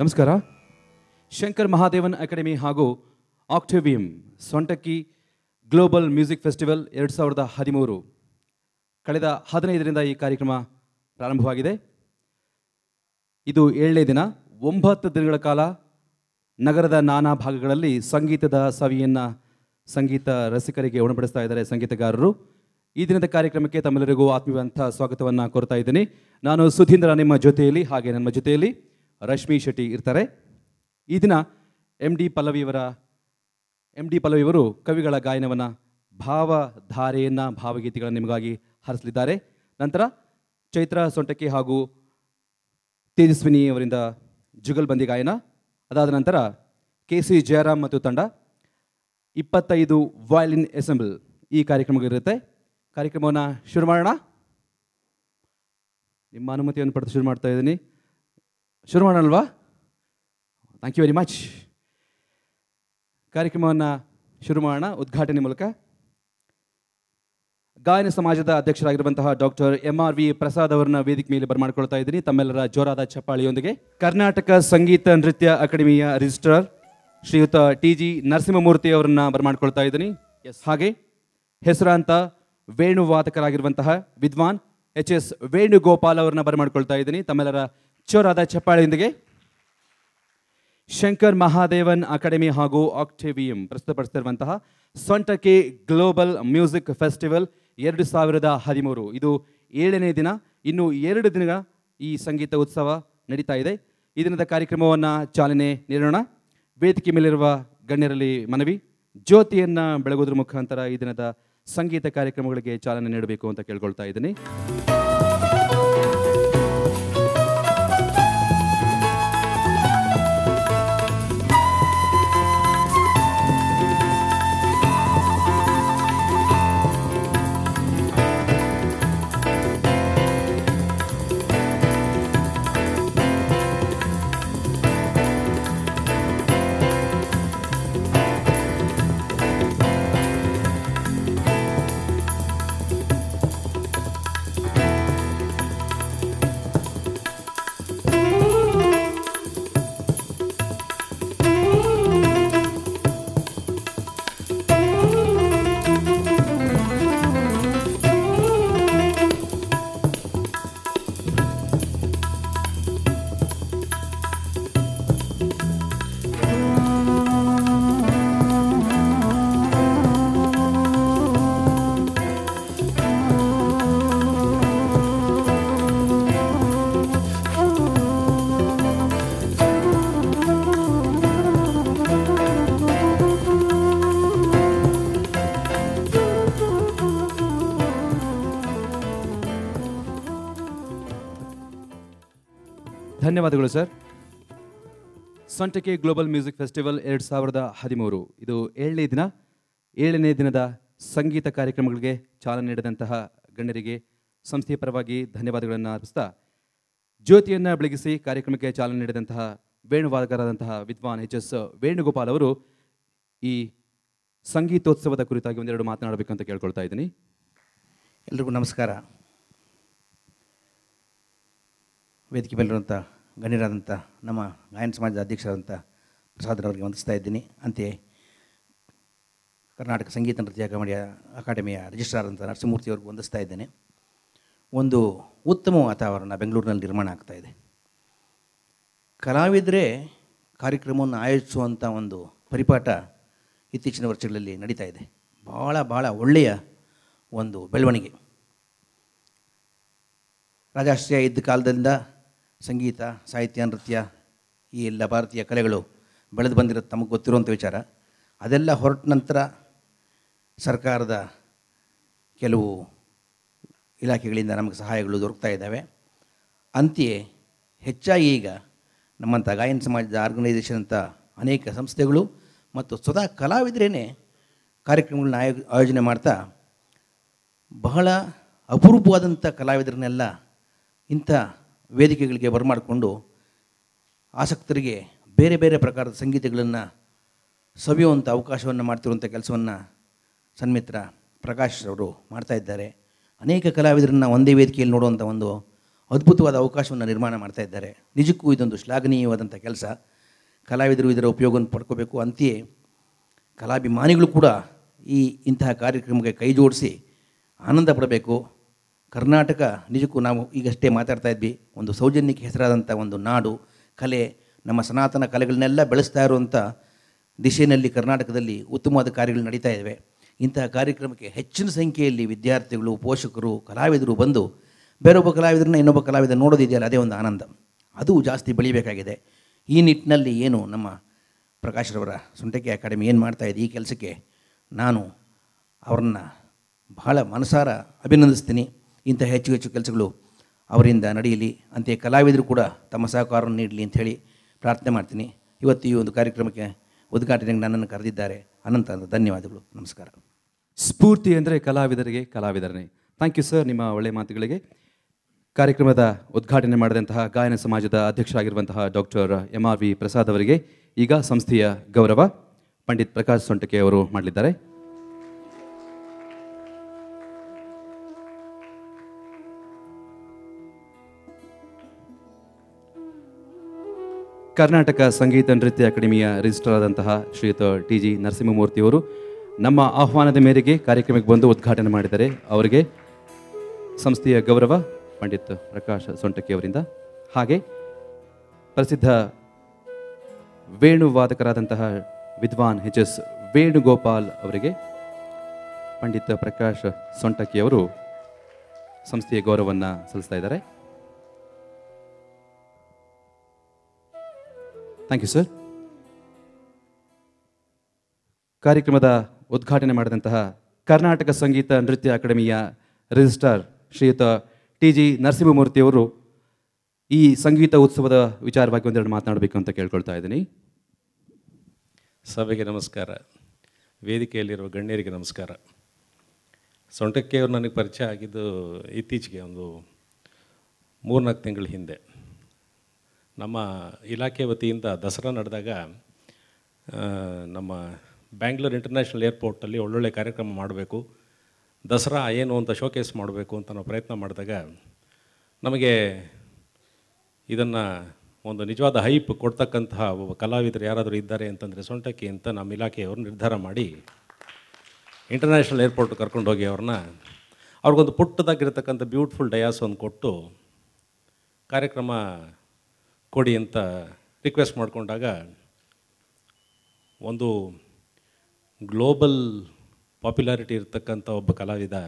ನಮಸ್ಕಾರ ಶಂಕರ್ ಮಹಾದೇವನ್ ಅಕಾಡೆಮಿ ಹಾಗೂ ಆಕ್ಟೇವಿಯಂ ಸೊಂಟಕ್ಕಿ ಗ್ಲೋಬಲ್ ಮ್ಯೂಸಿಕ್ ಫೆಸ್ಟಿವಲ್ ಎರಡು ಸಾವಿರದ ಹದಿಮೂರು ಕಳೆದ ಹದಿನೈದರಿಂದ ಈ ಕಾರ್ಯಕ್ರಮ ಪ್ರಾರಂಭವಾಗಿದೆ ಇದು ಏಳನೇ ದಿನ ಒಂಬತ್ತು ದಿನಗಳ ಕಾಲ ನಗರದ ನಾನಾ ಭಾಗಗಳಲ್ಲಿ ಸಂಗೀತದ ಸವಿಯನ್ನು ಸಂಗೀತ ರಸಿಕರಿಗೆ ಒಣಪಡಿಸ್ತಾ ಇದ್ದಾರೆ ಸಂಗೀತಗಾರರು ಈ ದಿನದ ಕಾರ್ಯಕ್ರಮಕ್ಕೆ ತಮ್ಮೆಲ್ಲರಿಗೂ ಆತ್ಮೀಯವಂಥ ಸ್ವಾಗತವನ್ನು ಕೋರ್ತಾ ಇದ್ದೀನಿ ನಾನು ಸುಧೀಂದ್ರ ನಿಮ್ಮ ಜೊತೆಯಲ್ಲಿ ಹಾಗೆ ನಮ್ಮ ಜೊತೆಯಲ್ಲಿ ರಶ್ಮಿ ಶೆಟ್ಟಿ ಇರ್ತಾರೆ ಈ ದಿನ ಎಂ ಡಿ ಪಲ್ಲವಿಯವರ ಎಮ್ ಡಿ ಪಲ್ಲವಿಯವರು ಕವಿಗಳ ಗಾಯನವನ್ನು ಭಾವಧಾರೆಯನ್ನು ಭಾವಗೀತೆಗಳನ್ನು ನಿಮಗಾಗಿ ಹರಿಸಲಿದ್ದಾರೆ ನಂತರ ಚೈತ್ರ ಸೊಂಟಕಿ ಹಾಗೂ ತೇಜಸ್ವಿನಿ ಅವರಿಂದ ಜುಗಲ್ಬಂದಿ ಗಾಯನ ಅದಾದ ನಂತರ ಕೆ ಸಿ ಜಯರಾಮ್ ಮತ್ತು ತಂಡ ಇಪ್ಪತ್ತೈದು ವಯಲಿನ್ ಎಸೆಂಬಲ್ ಈ ಕಾರ್ಯಕ್ರಮಗಳಿರುತ್ತೆ ಕಾರ್ಯಕ್ರಮವನ್ನು ಶುರು ಮಾಡೋಣ ನಿಮ್ಮ ಅನುಮತಿಯನ್ನು ಪಡೆದು ಶುರು ಮಾಡ್ತಾ ಇದ್ದೀನಿ ಶುರು ಮಾಡೋಣಲ್ವಾ ಥ್ಯಾಂಕ್ ಯು ವೆರಿ ಮಚ್ ಕಾರ್ಯಕ್ರಮವನ್ನು ಶುರು ಮಾಡೋಣ ಉದ್ಘಾಟನೆ ಮೂಲಕ ಗಾಯನ ಸಮಾಜದ ಅಧ್ಯಕ್ಷರಾಗಿರುವಂತಹ doctor M R V Prasad ಅವರನ್ನ ವೇದಿಕೆ ಮೇಲೆ ಬರ್ಮಾಡ್ಕೊಳ್ತಾ ಇದ್ದೀನಿ ತಮ್ಮೆಲ್ಲರ ಜೋರಾದ ಚಪ್ಪಾಳಿಯೊಂದಿಗೆ ಕರ್ನಾಟಕ ಸಂಗೀತ ನೃತ್ಯ ಅಕಾಡೆಮಿಯ ರಿಜಿಸ್ಟ್ರಾರ್ ಶ್ರೀಯುತ ಟಿ ಜಿ ನರಸಿಂಹಮೂರ್ತಿ ಅವರನ್ನ ಬರಮಾಡ್ಕೊಳ್ತಾ ಇದ್ದೀನಿ ಎಸ್ ಹಾಗೆ ಹೆಸರಾಂತ ವೇಣುವಾದಕರಾಗಿರುವಂತಹ ವಿದ್ವಾನ್ ಎಚ್ ಎಸ್ ವೇಣುಗೋಪಾಲ್ ಅವರನ್ನ ಬರಮಾಡ್ಕೊಳ್ತಾ ಇದ್ದೀನಿ ತಮ್ಮೆಲ್ಲರ ಜೋರಾದ ಚಪ್ಪಾಳೆಯೊಂದಿಗೆ ಶಂಕರ್ ಮಹಾದೇವನ್ ಅಕಾಡೆಮಿ ಹಾಗೂ ಆಕ್ಟೇವಿಯಂ ಪ್ರಸ್ತುತಪಡಿಸಿರುವಂತಹ ಸೊಂಟಕೆ ಗ್ಲೋಬಲ್ ಮ್ಯೂಸಿಕ್ ಫೆಸ್ಟಿವಲ್ ಎರಡು ಸಾವಿರದ ಹದಿಮೂರು ಇದು ಏಳನೇ ದಿನ ಇನ್ನು ಎರಡು ದಿನ ಈ ಸಂಗೀತ ಉತ್ಸವ ನಡೀತಾ ಇದೆ ಈ ದಿನದ ಕಾರ್ಯಕ್ರಮವನ್ನು ಚಾಲನೆ ನೀಡೋಣ ವೇದಿಕೆ ಮೇಲಿರುವ ಗಣ್ಯರಲ್ಲಿ ಮನವಿ ಜ್ಯೋತಿಯನ್ನು ಬೆಳಗೋದ್ರ ಮುಖಾಂತರ ಈ ದಿನದ ಸಂಗೀತ ಕಾರ್ಯಕ್ರಮಗಳಿಗೆ ಚಾಲನೆ ನೀಡಬೇಕು ಅಂತ ಕೇಳ್ಕೊಳ್ತಾ ಇದ್ದೀನಿ ಧನ್ಯವಾದಗಳು ಸರ್ ಸೊಂಟಕೆ ಗ್ಲೋಬಲ್ ಮ್ಯೂಸಿಕ್ ಫೆಸ್ಟಿವಲ್ ಎರಡು ಸಾವಿರದ ಹದಿಮೂರು ಇದು ಏಳನೇ ದಿನ ಏಳನೇ ದಿನದ ಸಂಗೀತ ಕಾರ್ಯಕ್ರಮಗಳಿಗೆ ಚಾಲನೆ ನೀಡಿದಂತಹ ಗಣ್ಯರಿಗೆ ಸಂಸ್ಥೆಯ ಪರವಾಗಿ ಧನ್ಯವಾದಗಳನ್ನು ಅರ್ಪಿಸ್ತಾ ಜ್ಯೋತಿಯನ್ನು ಬೆಳಗಿಸಿ ಕಾರ್ಯಕ್ರಮಕ್ಕೆ ಚಾಲನೆ ನೀಡಿದಂತಹ ವೇಣುವಾದಕರಾದಂತಹ ವಿದ್ವಾನ್ ಎಚ್ ಎಸ್ ವೇಣುಗೋಪಾಲ್ ಅವರು ಈ ಸಂಗೀತೋತ್ಸವದ ಕುರಿತಾಗಿ ಒಂದೆರಡು ಮಾತನಾಡಬೇಕು ಅಂತ ಕೇಳ್ಕೊಳ್ತಾ ಇದ್ದೀನಿ ಎಲ್ರಿಗೂ ನಮಸ್ಕಾರ ವೇದಿಕೆ ಮೇಲಿರುವಂಥ ಗಣ್ಯರಾದಂಥ ನಮ್ಮ ಗಾಯನ ಸಮಾಜದ ಅಧ್ಯಕ್ಷರಾದಂಥ ಪ್ರಸಾದ್ರವರಿಗೆ ವಂದಿಸ್ತಾ ಇದ್ದೀನಿ ಅಂತೆಯೇ ಕರ್ನಾಟಕ ಸಂಗೀತ ನೃತ್ಯ ಕಮಡಿಯ ಅಕಾಡೆಮಿಯ ರಿಜಿಸ್ಟ್ರಾರ್ ಅಂತ ನರಸಿಂಹಮೂರ್ತಿಯವ್ರಿಗೆ ವಂದಿಸ್ತಾ ಇದ್ದೇನೆ ಒಂದು ಉತ್ತಮ ವಾತಾವರಣ ಬೆಂಗಳೂರಿನಲ್ಲಿ ನಿರ್ಮಾಣ ಆಗ್ತಾ ಇದೆ ಕಲಾವಿದರೇ ಕಾರ್ಯಕ್ರಮವನ್ನು ಆಯೋಜಿಸುವಂಥ ಒಂದು ಪರಿಪಾಠ ಇತ್ತೀಚಿನ ವರ್ಷಗಳಲ್ಲಿ ನಡೀತಾ ಇದೆ ಭಾಳ ಭಾಳ ಒಳ್ಳೆಯ ಒಂದು ಬೆಳವಣಿಗೆ ರಾಜಾಶ್ರಯ ಇದ್ದ ಕಾಲದಿಂದ ಸಂಗೀತ ಸಾಹಿತ್ಯ ನೃತ್ಯ ಈ ಎಲ್ಲ ಭಾರತೀಯ ಕಲೆಗಳು ಬೆಳೆದು ಬಂದಿರೋದು ತಮಗೆ ಗೊತ್ತಿರುವಂಥ ವಿಚಾರ ಅದೆಲ್ಲ ಹೊರಟ ನಂತರ ಸರ್ಕಾರದ ಕೆಲವು ಇಲಾಖೆಗಳಿಂದ ನಮಗೆ ಸಹಾಯಗಳು ದೊರಕ್ತಾ ಇದ್ದಾವೆ ಅಂತೆಯೇ ಹೆಚ್ಚಾಗಿ ಈಗ ನಮ್ಮಂಥ ಗಾಯನ ಸಮಾಜದ ಆರ್ಗನೈಸೇಷನ್ ಅಂತ ಅನೇಕ ಸಂಸ್ಥೆಗಳು ಮತ್ತು ಸ್ವತಃ ಕಲಾವಿದರೇ ಕಾರ್ಯಕ್ರಮಗಳನ್ನ ಆಯೋ ಆಯೋಜನೆ ಮಾಡ್ತಾ ಬಹಳ ಅಪರೂಪವಾದಂಥ ಕಲಾವಿದರನ್ನೆಲ್ಲ ಇಂಥ ವೇದಿಕೆಗಳಿಗೆ ಬರಮಾಡಿಕೊಂಡು ಆಸಕ್ತರಿಗೆ ಬೇರೆ ಬೇರೆ ಪ್ರಕಾರದ ಸಂಗೀತಗಳನ್ನು ಸವಿಯುವಂಥ ಅವಕಾಶವನ್ನು ಮಾಡ್ತಿರುವಂಥ ಕೆಲಸವನ್ನು ಸನ್ಮಿತ್ರ ಪ್ರಕಾಶ್ ಅವರು ಇದ್ದಾರೆ ಅನೇಕ ಕಲಾವಿದರನ್ನು ಒಂದೇ ವೇದಿಕೆಯಲ್ಲಿ ನೋಡುವಂಥ ಒಂದು ಅದ್ಭುತವಾದ ಅವಕಾಶವನ್ನು ನಿರ್ಮಾಣ ಮಾಡ್ತಾ ಇದ್ದಾರೆ ನಿಜಕ್ಕೂ ಇದೊಂದು ಶ್ಲಾಘನೀಯವಾದಂಥ ಕೆಲಸ ಕಲಾವಿದರು ಇದರ ಉಪಯೋಗವನ್ನು ಪಡ್ಕೋಬೇಕು ಅಂತೆಯೇ ಕಲಾಭಿಮಾನಿಗಳು ಕೂಡ ಈ ಇಂತಹ ಕಾರ್ಯಕ್ರಮಕ್ಕೆ ಕೈ ಜೋಡಿಸಿ ಆನಂದ ಪಡಬೇಕು ಕರ್ನಾಟಕ ನಿಜಕ್ಕೂ ನಾವು ಈಗಷ್ಟೇ ಮಾತಾಡ್ತಾ ಇದ್ವಿ ಒಂದು ಸೌಜನ್ಯಕ್ಕೆ ಹೆಸರಾದಂಥ ಒಂದು ನಾಡು ಕಲೆ ನಮ್ಮ ಸನಾತನ ಕಲೆಗಳನ್ನೆಲ್ಲ ಬೆಳೆಸ್ತಾ ಇರುವಂಥ ದಿಶೆಯಲ್ಲಿ ಕರ್ನಾಟಕದಲ್ಲಿ ಉತ್ತಮವಾದ ಕಾರ್ಯಗಳು ನಡೀತಾ ಇದ್ದಾವೆ ಇಂತಹ ಕಾರ್ಯಕ್ರಮಕ್ಕೆ ಹೆಚ್ಚಿನ ಸಂಖ್ಯೆಯಲ್ಲಿ ವಿದ್ಯಾರ್ಥಿಗಳು ಪೋಷಕರು ಕಲಾವಿದರು ಬಂದು ಬೇರೊಬ್ಬ ಕಲಾವಿದರನ್ನ ಇನ್ನೊಬ್ಬ ಕಲಾವಿದ ನೋಡೋದಿದೆಯಲ್ಲ ಅದೇ ಒಂದು ಆನಂದ ಅದು ಜಾಸ್ತಿ ಬೆಳಿಬೇಕಾಗಿದೆ ಈ ನಿಟ್ಟಿನಲ್ಲಿ ಏನು ನಮ್ಮ ಪ್ರಕಾಶ್ರವರ ಸುಂಟಕಿ ಅಕಾಡೆಮಿ ಏನು ಇದೆ ಈ ಕೆಲಸಕ್ಕೆ ನಾನು ಅವರನ್ನು ಬಹಳ ಮನಸಾರ ಅಭಿನಂದಿಸ್ತೀನಿ ಇಂಥ ಹೆಚ್ಚು ಹೆಚ್ಚು ಕೆಲಸಗಳು ಅವರಿಂದ ನಡೆಯಲಿ ಅಂತೆಯೇ ಕಲಾವಿದರು ಕೂಡ ತಮ್ಮ ಸಹಕಾರವನ್ನು ನೀಡಲಿ ಅಂತ ಹೇಳಿ ಪ್ರಾರ್ಥನೆ ಮಾಡ್ತೀನಿ ಇವತ್ತು ಈ ಒಂದು ಕಾರ್ಯಕ್ರಮಕ್ಕೆ ಉದ್ಘಾಟನೆಗೆ ನನ್ನನ್ನು ಕರೆದಿದ್ದಾರೆ ಅನಂತ ಧನ್ಯವಾದಗಳು ನಮಸ್ಕಾರ ಸ್ಫೂರ್ತಿ ಅಂದರೆ ಕಲಾವಿದರಿಗೆ ಕಲಾವಿದರನೇ ಥ್ಯಾಂಕ್ ಯು ಸರ್ ನಿಮ್ಮ ಒಳ್ಳೆಯ ಮಾತುಗಳಿಗೆ ಕಾರ್ಯಕ್ರಮದ ಉದ್ಘಾಟನೆ ಮಾಡಿದಂತಹ ಗಾಯನ ಸಮಾಜದ ಅಧ್ಯಕ್ಷರಾಗಿರುವಂತಹ doctor M R V Prasad ಅವರಿಗೆ ಈಗ ಸಂಸ್ಥೆಯ ಗೌರವ ಪಂಡಿತ್ ಪ್ರಕಾಶ್ ಸೊಂಟಕೆ ಅವರು ಮಾಡಲಿದ್ದಾರೆ ಕರ್ನಾಟಕ ಸಂಗೀತ ನೃತ್ಯ ಅಕಾಡೆಮಿಯ ರಿಜಿಸ್ಟರ್ ಆದಂತಹ ಶ್ರೀಯುತ ಟಿ ಜಿ ನರಸಿಂಹಮೂರ್ತಿಯವರು ನಮ್ಮ ಆಹ್ವಾನದ ಮೇರೆಗೆ ಕಾರ್ಯಕ್ರಮಕ್ಕೆ ಬಂದು ಉದ್ಘಾಟನೆ ಮಾಡಿದರೆ ಅವರಿಗೆ ಸಂಸ್ಥೆಯ ಗೌರವ ಪಂಡಿತ್ ಪ್ರಕಾಶ್ ಸೊಂಟಕಿಯವರಿಂದ ಹಾಗೆ ಪ್ರಸಿದ್ಧ ವೇಣುವಾದಕರಾದಂತಹ ವಿದ್ವಾನ್ ಎಚ್ ಎಸ್ ವೇಣುಗೋಪಾಲ್ ಅವರಿಗೆ ಪಂಡಿತ್ ಪ್ರಕಾಶ್ ಸೊಂಟಕಿಯವರು ಸಂಸ್ಥೆಯ ಗೌರವವನ್ನು ಸಲ್ಲಿಸ್ತಾ ಇದ್ದಾರೆ ಥ್ಯಾಂಕ್ ಯು ಸರ್ ಕಾರ್ಯಕ್ರಮದ ಉದ್ಘಾಟನೆ ಮಾಡಿದಂತಹ ಕರ್ನಾಟಕ ಸಂಗೀತ ನೃತ್ಯ ಅಕಾಡೆಮಿಯ ರಿಜಿಸ್ಟ್ರಾರ್ ಶ್ರೀಯುತ ಟಿ ಜಿ ನರಸಿಂಹಮೂರ್ತಿಯವರು ಈ ಸಂಗೀತ ಉತ್ಸವದ ವಿಚಾರವಾಗಿ ಒಂದೆರಡು ಮಾತನಾಡಬೇಕು ಅಂತ ಕೇಳ್ಕೊಳ್ತಾ ಇದ್ದೀನಿ ಸಭೆಗೆ ನಮಸ್ಕಾರ ವೇದಿಕೆಯಲ್ಲಿರುವ ಗಣ್ಯರಿಗೆ ನಮಸ್ಕಾರ ಅವರು ನನಗೆ ಪರಿಚಯ ಆಗಿದ್ದು ಇತ್ತೀಚೆಗೆ ಒಂದು ಮೂರ್ನಾಲ್ಕು ತಿಂಗಳ ಹಿಂದೆ ನಮ್ಮ ಇಲಾಖೆ ವತಿಯಿಂದ ದಸರಾ ನಡೆದಾಗ ನಮ್ಮ ಬ್ಯಾಂಗ್ಳೂರ್ ಇಂಟರ್ನ್ಯಾಷನಲ್ ಏರ್ಪೋರ್ಟಲ್ಲಿ ಒಳ್ಳೊಳ್ಳೆ ಕಾರ್ಯಕ್ರಮ ಮಾಡಬೇಕು ದಸರಾ ಏನು ಅಂತ ಶೋಕೇಸ್ ಮಾಡಬೇಕು ಅಂತ ನಾವು ಪ್ರಯತ್ನ ಮಾಡಿದಾಗ ನಮಗೆ ಇದನ್ನು ಒಂದು ನಿಜವಾದ ಹೈಪ್ ಕೊಡ್ತಕ್ಕಂತಹ ಒಬ್ಬ ಕಲಾವಿದರು ಯಾರಾದರೂ ಇದ್ದಾರೆ ಅಂತಂದರೆ ಸೊಂಟಕ್ಕೆ ಅಂತ ನಮ್ಮ ಇಲಾಖೆಯವರು ನಿರ್ಧಾರ ಮಾಡಿ ಇಂಟರ್ನ್ಯಾಷನಲ್ ಏರ್ಪೋರ್ಟ್ ಹೋಗಿ ಅವ್ರನ್ನ ಅವ್ರಿಗೊಂದು ಪುಟ್ಟದಾಗಿರ್ತಕ್ಕಂಥ ಬ್ಯೂಟಿಫುಲ್ ಡಯಾಸ್ ಒಂದು ಕೊಟ್ಟು ಕಾರ್ಯಕ್ರಮ ಕೊಡಿ ಅಂತ ರಿಕ್ವೆಸ್ಟ್ ಮಾಡಿಕೊಂಡಾಗ ಒಂದು ಗ್ಲೋಬಲ್ ಪಾಪ್ಯುಲಾರಿಟಿ ಇರತಕ್ಕಂಥ ಒಬ್ಬ ಕಲಾವಿದ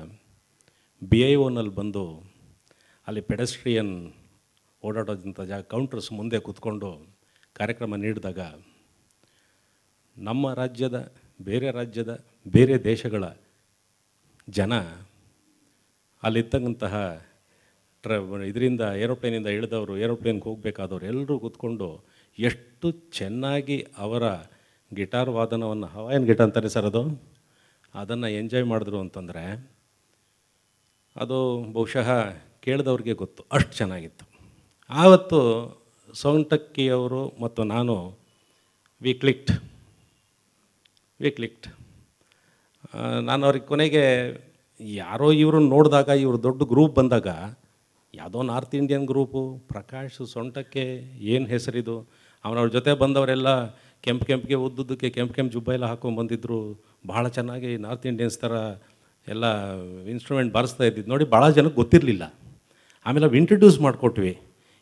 ಬಿ ಐ ಓನಲ್ಲಿ ಬಂದು ಅಲ್ಲಿ ಪೆಡೆಸ್ಟ್ರಿಯನ್ ಓಡಾಡೋದಂಥ ಜಾಗ ಕೌಂಟರ್ಸ್ ಮುಂದೆ ಕೂತ್ಕೊಂಡು ಕಾರ್ಯಕ್ರಮ ನೀಡಿದಾಗ ನಮ್ಮ ರಾಜ್ಯದ ಬೇರೆ ರಾಜ್ಯದ ಬೇರೆ ದೇಶಗಳ ಜನ ಅಲ್ಲಿರ್ತಕ್ಕಂತಹ ಟ್ರ ಇದರಿಂದ ಏರೋಪ್ಲೇನಿಂದ ಇಳಿದವರು ಏರೋಪ್ಲೇನ್ಗೆ ಹೋಗಬೇಕಾದವ್ರು ಎಲ್ಲರೂ ಕೂತ್ಕೊಂಡು ಎಷ್ಟು ಚೆನ್ನಾಗಿ ಅವರ ಗಿಟಾರ್ ವಾದನವನ್ನು ಹವಾಯನ್ ಗಿಟಾರ್ ಅಂತಾರೆ ಸರ್ ಅದು ಅದನ್ನು ಎಂಜಾಯ್ ಮಾಡಿದ್ರು ಅಂತಂದರೆ ಅದು ಬಹುಶಃ ಕೇಳಿದವ್ರಿಗೆ ಗೊತ್ತು ಅಷ್ಟು ಚೆನ್ನಾಗಿತ್ತು ಆವತ್ತು ಸೌಂಟಕ್ಕಿಯವರು ಮತ್ತು ನಾನು ವಿ ಕ್ಲಿಕ್ಟ್ ನಾನು ಅವ್ರಿಗೆ ಕೊನೆಗೆ ಯಾರೋ ಇವರು ನೋಡಿದಾಗ ಇವರು ದೊಡ್ಡ ಗ್ರೂಪ್ ಬಂದಾಗ ಯಾವುದೋ ನಾರ್ತ್ ಇಂಡಿಯನ್ ಗ್ರೂಪು ಪ್ರಕಾಶ್ ಸೊಂಟಕ್ಕೆ ಏನು ಹೆಸರಿದು ಅವನವ್ರ ಜೊತೆ ಬಂದವರೆಲ್ಲ ಕೆಂಪು ಕೆಂಪಿಗೆ ಉದ್ದುದ್ದಕ್ಕೆ ಕೆಂಪು ಕೆಂಪು ಜುಬ್ಬ ಎಲ್ಲ ಹಾಕೊಂಡು ಬಂದಿದ್ದರು ಭಾಳ ಚೆನ್ನಾಗಿ ನಾರ್ತ್ ಇಂಡಿಯನ್ಸ್ ಥರ ಎಲ್ಲ ಇನ್ಸ್ಟ್ರೂಮೆಂಟ್ ಬಾರಿಸ್ತಾ ಇದ್ದಿದ್ದು ನೋಡಿ ಭಾಳ ಜನಕ್ಕೆ ಗೊತ್ತಿರಲಿಲ್ಲ ಆಮೇಲೆ ಅವು ಇಂಟ್ರಡ್ಯೂಸ್ ಮಾಡಿಕೊಟ್ವಿ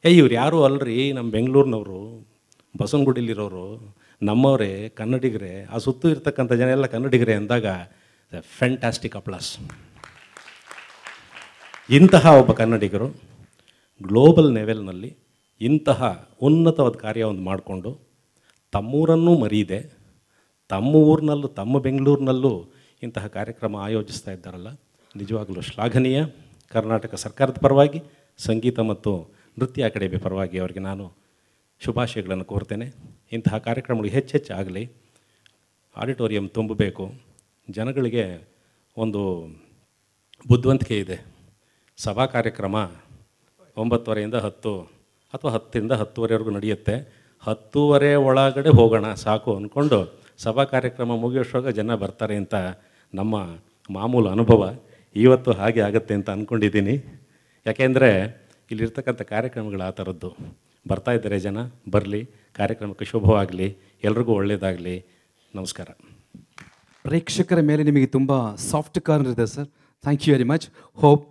ಏಯ್ ಇವ್ರು ಯಾರು ಅಲ್ಲರಿ ನಮ್ಮ ಬೆಂಗಳೂರಿನವರು ಬಸವನಗುಡಿಲಿರೋರು ನಮ್ಮವರೇ ಕನ್ನಡಿಗರೇ ಆ ಸುತ್ತು ಇರ್ತಕ್ಕಂಥ ಜನ ಎಲ್ಲ ಕನ್ನಡಿಗರೇ ಅಂದಾಗ ಫ್ಯಾಂಟಾಸ್ಟಿಕ್ ಅಪ್ಲಾಸ್ ಇಂತಹ ಒಬ್ಬ ಕನ್ನಡಿಗರು ಗ್ಲೋಬಲ್ ಲೆವೆಲ್ನಲ್ಲಿ ಇಂತಹ ಉನ್ನತವಾದ ಕಾರ್ಯವನ್ನು ಮಾಡಿಕೊಂಡು ತಮ್ಮೂರನ್ನೂ ಮರೀದೆ ತಮ್ಮ ಊರಿನಲ್ಲೂ ತಮ್ಮ ಬೆಂಗಳೂರಿನಲ್ಲೂ ಇಂತಹ ಕಾರ್ಯಕ್ರಮ ಆಯೋಜಿಸ್ತಾ ಇದ್ದಾರಲ್ಲ ನಿಜವಾಗಲೂ ಶ್ಲಾಘನೀಯ ಕರ್ನಾಟಕ ಸರ್ಕಾರದ ಪರವಾಗಿ ಸಂಗೀತ ಮತ್ತು ನೃತ್ಯ ಅಕಾಡೆಮಿ ಪರವಾಗಿ ಅವರಿಗೆ ನಾನು ಶುಭಾಶಯಗಳನ್ನು ಕೋರ್ತೇನೆ ಇಂತಹ ಕಾರ್ಯಕ್ರಮಗಳು ಹೆಚ್ಚೆಚ್ಚು ಆಗಲಿ ಆಡಿಟೋರಿಯಂ ತುಂಬಬೇಕು ಜನಗಳಿಗೆ ಒಂದು ಬುದ್ಧಿವಂತಿಕೆ ಇದೆ ಸಭಾ ಕಾರ್ಯಕ್ರಮ ಒಂಬತ್ತುವರೆಯಿಂದ ಹತ್ತು ಅಥವಾ ಹತ್ತರಿಂದ ಹತ್ತುವರೆವರೆಗೂ ನಡೆಯುತ್ತೆ ಹತ್ತುವರೆ ಒಳಗಡೆ ಹೋಗೋಣ ಸಾಕು ಅಂದ್ಕೊಂಡು ಸಭಾ ಕಾರ್ಯಕ್ರಮ ಮುಗಿಯೋಷ್ಟಾಗ ಜನ ಬರ್ತಾರೆ ಅಂತ ನಮ್ಮ ಮಾಮೂಲು ಅನುಭವ ಇವತ್ತು ಹಾಗೆ ಆಗುತ್ತೆ ಅಂತ ಅಂದ್ಕೊಂಡಿದ್ದೀನಿ ಯಾಕೆಂದರೆ ಇಲ್ಲಿರ್ತಕ್ಕಂಥ ಕಾರ್ಯಕ್ರಮಗಳು ಆ ಥರದ್ದು ಬರ್ತಾಯಿದ್ದಾರೆ ಜನ ಬರಲಿ ಕಾರ್ಯಕ್ರಮಕ್ಕೆ ಶುಭವಾಗಲಿ ಎಲ್ರಿಗೂ ಒಳ್ಳೆಯದಾಗಲಿ ನಮಸ್ಕಾರ ಪ್ರೇಕ್ಷಕರ ಮೇಲೆ ನಿಮಗೆ ತುಂಬ ಸಾಫ್ಟ್ ಕಾರ್ನರ್ ಇದೆ sir thank you very much hope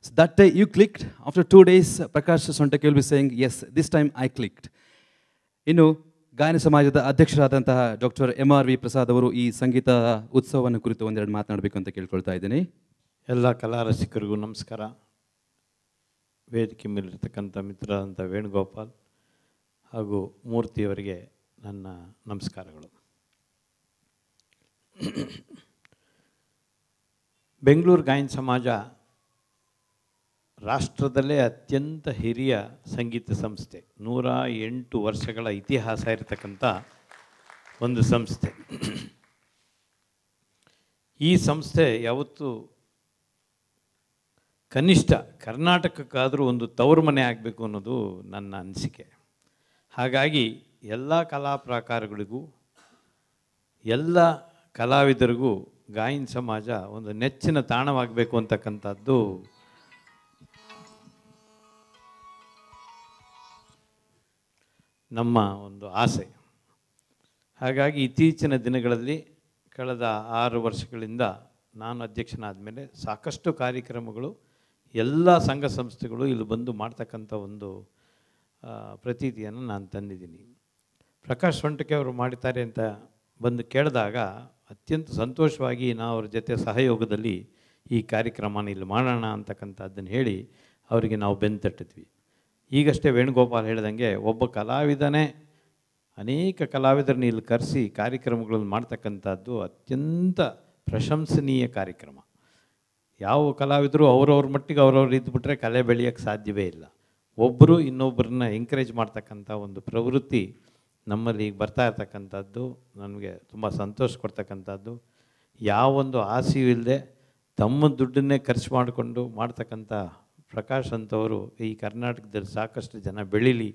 So that day you clicked. After two days, Prakash Sontak will be saying, yes, this time I clicked. ಇನ್ನು ಗಾಯನ ಸಮಾಜದ ಅಧ್ಯಕ್ಷರಾದಂತಹ doctor M R V Prasad ಅವರು ಈ ಸಂಗೀತ ಉತ್ಸವವನ್ನು ಕುರಿತು ಒಂದೆರಡು ಮಾತನಾಡಬೇಕು ಅಂತ ಕೇಳ್ಕೊಳ್ತಾ ಇದ್ದೀನಿ ಎಲ್ಲ ಕಲಾ ರಸಿಕರಿಗೂ ನಮಸ್ಕಾರ ವೇದಿಕೆ ಮೇಲಿರ್ತಕ್ಕಂಥ ಮಿತ್ರರಾದಂಥ ವೇಣುಗೋಪಾಲ್ ಹಾಗೂ ಮೂರ್ತಿಯವರಿಗೆ ನನ್ನ ನಮಸ್ಕಾರಗಳು ಬೆಂಗಳೂರು ಗಾಯನ ಸಮಾಜ ರಾಷ್ಟ್ರದಲ್ಲೇ ಅತ್ಯಂತ ಹಿರಿಯ ಸಂಗೀತ ಸಂಸ್ಥೆ ನೂರ ಎಂಟು ವರ್ಷಗಳ ಇತಿಹಾಸ ಇರತಕ್ಕಂಥ ಒಂದು ಸಂಸ್ಥೆ ಈ ಸಂಸ್ಥೆ ಯಾವತ್ತೂ ಕನಿಷ್ಠ ಕರ್ನಾಟಕಕ್ಕಾದರೂ ಒಂದು ತವರು ಮನೆ ಆಗಬೇಕು ಅನ್ನೋದು ನನ್ನ ಅನಿಸಿಕೆ ಹಾಗಾಗಿ ಎಲ್ಲ ಕಲಾ ಪ್ರಾಕಾರಗಳಿಗೂ ಎಲ್ಲ ಕಲಾವಿದರಿಗೂ ಗಾಯನ ಸಮಾಜ ಒಂದು ನೆಚ್ಚಿನ ತಾಣವಾಗಬೇಕು ಅಂತಕ್ಕಂಥದ್ದು ನಮ್ಮ ಒಂದು ಆಸೆ ಹಾಗಾಗಿ ಇತ್ತೀಚಿನ ದಿನಗಳಲ್ಲಿ ಕಳೆದ ಆರು ವರ್ಷಗಳಿಂದ ನಾನು ಅಧ್ಯಕ್ಷನಾದ ಮೇಲೆ ಸಾಕಷ್ಟು ಕಾರ್ಯಕ್ರಮಗಳು ಎಲ್ಲ ಸಂಘ ಸಂಸ್ಥೆಗಳು ಇಲ್ಲಿ ಬಂದು ಮಾಡ್ತಕ್ಕಂಥ ಒಂದು ಪ್ರತೀತಿಯನ್ನು ನಾನು ತಂದಿದ್ದೀನಿ ಪ್ರಕಾಶ್ ಸೊಂಟಕೆ ಅವರು ಮಾಡಿದ್ದಾರೆ ಅಂತ ಬಂದು ಕೇಳಿದಾಗ ಅತ್ಯಂತ ಸಂತೋಷವಾಗಿ ನಾವು ಅವ್ರ ಜೊತೆ ಸಹಯೋಗದಲ್ಲಿ ಈ ಕಾರ್ಯಕ್ರಮನ ಇಲ್ಲಿ ಮಾಡೋಣ ಅಂತಕ್ಕಂಥದ್ದನ್ನು ಹೇಳಿ ಅವರಿಗೆ ನಾವು ಬೆನ್ನು ತಟ್ಟಿದ್ವಿ ಈಗಷ್ಟೇ ವೇಣುಗೋಪಾಲ್ ಹೇಳಿದಂಗೆ ಒಬ್ಬ ಕಲಾವಿದನೇ ಅನೇಕ ಕಲಾವಿದರನ್ನ ಇಲ್ಲಿ ಕರೆಸಿ ಕಾರ್ಯಕ್ರಮಗಳನ್ನು ಮಾಡ್ತಕ್ಕಂಥದ್ದು ಅತ್ಯಂತ ಪ್ರಶಂಸನೀಯ ಕಾರ್ಯಕ್ರಮ ಯಾವ ಕಲಾವಿದರು ಅವರವ್ರ ಮಟ್ಟಿಗೆ ಅವ್ರವ್ರು ಇದ್ದುಬಿಟ್ರೆ ಕಲೆ ಬೆಳೆಯೋಕ್ಕೆ ಸಾಧ್ಯವೇ ಇಲ್ಲ ಒಬ್ಬರು ಇನ್ನೊಬ್ಬರನ್ನ ಎಂಕರೇಜ್ ಮಾಡ್ತಕ್ಕಂಥ ಒಂದು ಪ್ರವೃತ್ತಿ ನಮ್ಮಲ್ಲಿ ಈಗ ಬರ್ತಾ ಇರ್ತಕ್ಕಂಥದ್ದು ನನಗೆ ತುಂಬ ಸಂತೋಷ ಕೊಡ್ತಕ್ಕಂಥದ್ದು ಯಾವೊಂದು ಆಸೆಯೂ ಇಲ್ಲದೆ ತಮ್ಮ ದುಡ್ಡನ್ನೇ ಖರ್ಚು ಮಾಡಿಕೊಂಡು ಮಾಡ್ತಕ್ಕಂಥ ಪ್ರಕಾಶ್ ಅಂತವರು ಈ ಕರ್ನಾಟಕದಲ್ಲಿ ಸಾಕಷ್ಟು ಜನ ಬೆಳೀಲಿ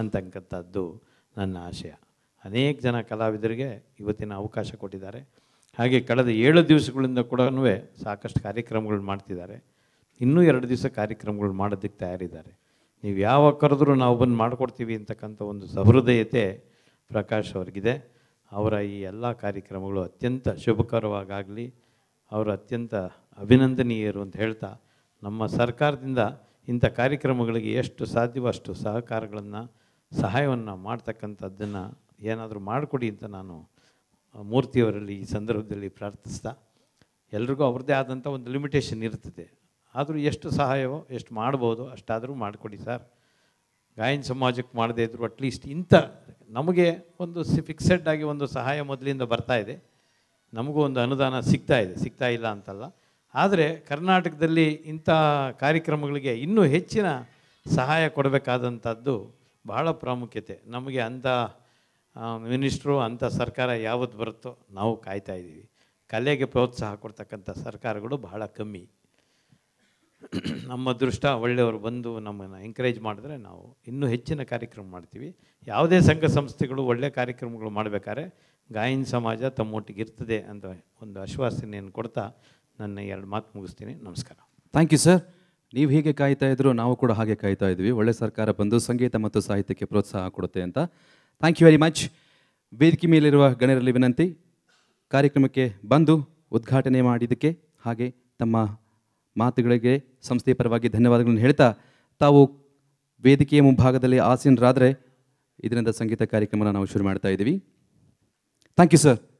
ಅಂತಕ್ಕಂಥದ್ದು ನನ್ನ ಆಶಯ ಅನೇಕ ಜನ ಕಲಾವಿದರಿಗೆ ಇವತ್ತಿನ ಅವಕಾಶ ಕೊಟ್ಟಿದ್ದಾರೆ ಹಾಗೆ ಕಳೆದ ಏಳು ದಿವಸಗಳಿಂದ ಕೂಡ ಸಾಕಷ್ಟು ಕಾರ್ಯಕ್ರಮಗಳು ಮಾಡ್ತಿದ್ದಾರೆ ಇನ್ನೂ ಎರಡು ದಿವಸ ಕಾರ್ಯಕ್ರಮಗಳು ಮಾಡೋದಕ್ಕೆ ತಯಾರಿದ್ದಾರೆ ನೀವು ಯಾವ ಕರೆದ್ರೂ ನಾವು ಬಂದು ಮಾಡಿಕೊಡ್ತೀವಿ ಅಂತಕ್ಕಂಥ ಒಂದು ಸಹೃದಯತೆ ಪ್ರಕಾಶ್ ಅವ್ರಿಗಿದೆ ಅವರ ಈ ಎಲ್ಲ ಕಾರ್ಯಕ್ರಮಗಳು ಅತ್ಯಂತ ಶುಭಕರವಾಗಲಿ ಅವರು ಅತ್ಯಂತ ಅಭಿನಂದನೀಯರು ಅಂತ ಹೇಳ್ತಾ ನಮ್ಮ ಸರ್ಕಾರದಿಂದ ಇಂಥ ಕಾರ್ಯಕ್ರಮಗಳಿಗೆ ಎಷ್ಟು ಸಾಧ್ಯವೋ ಅಷ್ಟು ಸಹಕಾರಗಳನ್ನು ಸಹಾಯವನ್ನು ಮಾಡ್ತಕ್ಕಂಥದ್ದನ್ನು ಏನಾದರೂ ಮಾಡಿಕೊಡಿ ಅಂತ ನಾನು ಮೂರ್ತಿಯವರಲ್ಲಿ ಈ ಸಂದರ್ಭದಲ್ಲಿ ಪ್ರಾರ್ಥಿಸ್ತಾ ಎಲ್ರಿಗೂ ಅವ್ರದ್ದೇ ಆದಂಥ ಒಂದು ಲಿಮಿಟೇಷನ್ ಇರ್ತದೆ ಆದರೂ ಎಷ್ಟು ಸಹಾಯವೋ ಎಷ್ಟು ಮಾಡ್ಬೋದು ಅಷ್ಟಾದರೂ ಮಾಡಿಕೊಡಿ ಸರ್ ಗಾಯನ ಸಮಾಜಕ್ಕೆ ಮಾಡದೇ ಇದ್ದರೂ ಅಟ್ಲೀಸ್ಟ್ ಇಂಥ ನಮಗೆ ಒಂದು ಸಿ ಫಿಕ್ಸೆಡ್ ಆಗಿ ಒಂದು ಸಹಾಯ ಮೊದಲಿಂದ ಬರ್ತಾ ಇದೆ ನಮಗೂ ಒಂದು ಅನುದಾನ ಸಿಗ್ತಾ ಇದೆ ಸಿಗ್ತಾ ಇಲ್ಲ ಅಂತಲ್ಲ ಆದರೆ ಕರ್ನಾಟಕದಲ್ಲಿ ಇಂಥ ಕಾರ್ಯಕ್ರಮಗಳಿಗೆ ಇನ್ನೂ ಹೆಚ್ಚಿನ ಸಹಾಯ ಕೊಡಬೇಕಾದಂಥದ್ದು ಬಹಳ ಪ್ರಾಮುಖ್ಯತೆ ನಮಗೆ ಅಂಥ ಮಿನಿಸ್ಟ್ರು ಅಂಥ ಸರ್ಕಾರ ಯಾವತ್ತು ಬರುತ್ತೋ ನಾವು ಕಾಯ್ತಾ ಇದ್ದೀವಿ ಕಲೆಗೆ ಪ್ರೋತ್ಸಾಹ ಕೊಡ್ತಕ್ಕಂಥ ಸರ್ಕಾರಗಳು ಬಹಳ ಕಮ್ಮಿ ನಮ್ಮ ಅದೃಷ್ಟ ಒಳ್ಳೆಯವರು ಬಂದು ನಮ್ಮನ್ನು ಎಂಕರೇಜ್ ಮಾಡಿದ್ರೆ ನಾವು ಇನ್ನೂ ಹೆಚ್ಚಿನ ಕಾರ್ಯಕ್ರಮ ಮಾಡ್ತೀವಿ ಯಾವುದೇ ಸಂಘ ಸಂಸ್ಥೆಗಳು ಒಳ್ಳೆಯ ಕಾರ್ಯಕ್ರಮಗಳು ಮಾಡಬೇಕಾದ್ರೆ ಗಾಯನ ಸಮಾಜ ತಮ್ಮೊಟ್ಟಿಗೆ ಇರ್ತದೆ ಅಂತ ಒಂದು ಆಶ್ವಾಸನೆಯನ್ನು ಕೊಡ್ತಾ ನನ್ನ ಎರಡು ಮಾತು ಮುಗಿಸ್ತೀನಿ ನಮಸ್ಕಾರ ಥ್ಯಾಂಕ್ ಯು ಸರ್ ನೀವು ಹೀಗೆ ಕಾಯ್ತಾ ಇದ್ರು ನಾವು ಕೂಡ ಹಾಗೆ ಕಾಯ್ತಾ ಇದ್ವಿ ಒಳ್ಳೆ ಸರ್ಕಾರ ಬಂದು ಸಂಗೀತ ಮತ್ತು ಸಾಹಿತ್ಯಕ್ಕೆ ಪ್ರೋತ್ಸಾಹ ಕೊಡುತ್ತೆ ಅಂತ ಥ್ಯಾಂಕ್ ಯು ವೆರಿ ಮಚ್ ವೇದಿಕೆ ಮೇಲಿರುವ ಗಣ್ಯರಲ್ಲಿ ವಿನಂತಿ ಕಾರ್ಯಕ್ರಮಕ್ಕೆ ಬಂದು ಉದ್ಘಾಟನೆ ಮಾಡಿದ್ದಕ್ಕೆ ಹಾಗೆ ತಮ್ಮ ಮಾತುಗಳಿಗೆ ಸಂಸ್ಥೆಯ ಪರವಾಗಿ ಧನ್ಯವಾದಗಳನ್ನು ಹೇಳ್ತಾ ತಾವು ವೇದಿಕೆಯ ಮುಂಭಾಗದಲ್ಲಿ ಆಸೀನರಾದರೆ ಇದರಿಂದ ಸಂಗೀತ ಕಾರ್ಯಕ್ರಮನ ನಾವು ಶುರು ಮಾಡ್ತಾ ಇದ್ದೀವಿ ಥ್ಯಾಂಕ್ ಯು ಸರ್